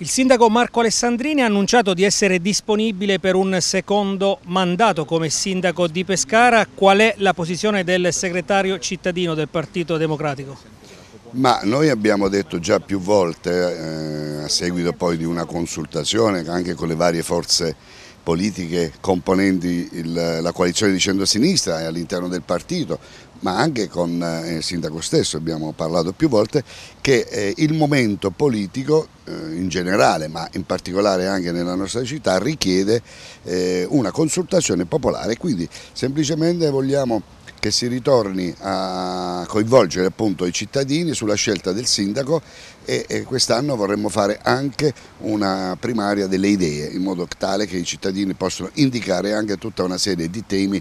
Il sindaco Marco Alessandrini ha annunciato di essere disponibile per un secondo mandato come sindaco di Pescara. Qual è la posizione del segretario cittadino del Partito Democratico? Ma noi abbiamo detto già più volte, eh, a seguito poi di una consultazione anche con le varie forze politiche componenti il, la coalizione di centro-sinistra e all'interno del partito, ma anche con eh, il sindaco stesso abbiamo parlato più volte, che eh, il momento politico eh, in generale, ma in particolare anche nella nostra città, richiede una consultazione popolare, quindi semplicemente vogliamo che si ritorni a coinvolgere appunto i cittadini sulla scelta del sindaco e, quest'anno vorremmo fare anche una primaria delle idee in modo tale che i cittadini possano indicare anche tutta una serie di temi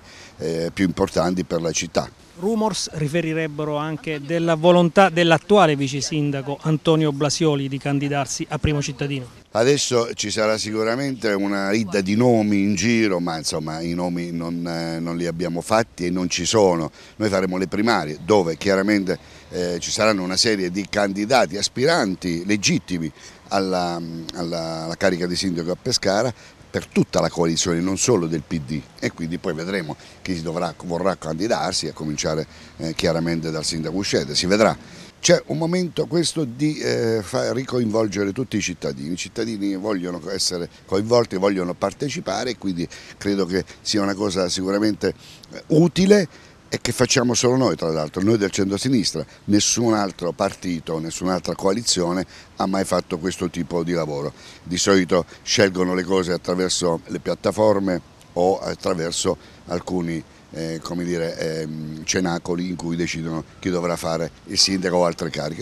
più importanti per la città. Rumors riferirebbero anche della volontà dell'attuale vice sindaco Antonio Blasioli di candidarsi a primo cittadino. Adesso ci sarà sicuramente una ridda di nomi in giro, ma insomma i nomi non, eh, non li abbiamo fatti e non ci sono. Noi faremo le primarie dove chiaramente eh, ci saranno una serie di candidati aspiranti legittimi alla, alla, alla, carica di sindaco a Pescara per tutta la coalizione, non solo del PD e quindi poi vedremo chi dovrà, vorrà candidarsi, a cominciare eh, chiaramente dal sindaco uscente, si vedrà. C'è un momento questo di eh, ricoinvolgere tutti i cittadini, i cittadini vogliono essere coinvolti, vogliono partecipare e quindi credo che sia una cosa sicuramente eh, utile e che facciamo solo noi tra l'altro, noi del centro-sinistra, nessun altro partito, nessun'altra coalizione ha mai fatto questo tipo di lavoro. Di solito scelgono le cose attraverso le piattaforme o attraverso alcuni eh, dire, eh, cenacoli in cui decidono chi dovrà fare il sindaco o altre cariche.